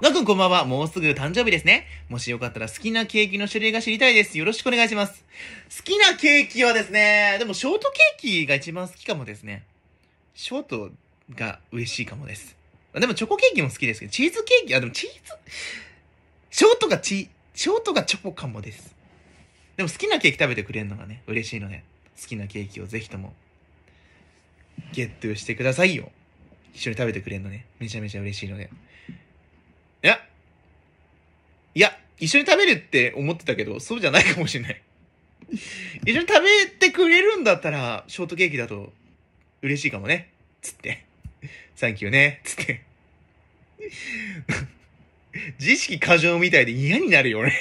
がくんこんばんは。もうすぐ誕生日ですね。もしよかったら好きなケーキの種類が知りたいです。よろしくお願いします。好きなケーキはですね、でもショートケーキが一番好きかもですね。ショートが嬉しいかもです。でもチョコケーキも好きですけど、チーズケーキ、あ、でもチーズ、ショートがチ、ショートがチョコかもです。でも好きなケーキ食べてくれるのがね、嬉しいので、好きなケーキをぜひとも、ゲットしてくださいよ。一緒に食べてくれるのね、めちゃめちゃ嬉しいので。一緒に食べるって思ってたけど、そうじゃないかもしれない。一緒に食べてくれるんだったら、ショートケーキだと嬉しいかもね。つって。サンキューね。つって。自意識過剰みたいで嫌になるよ、俺。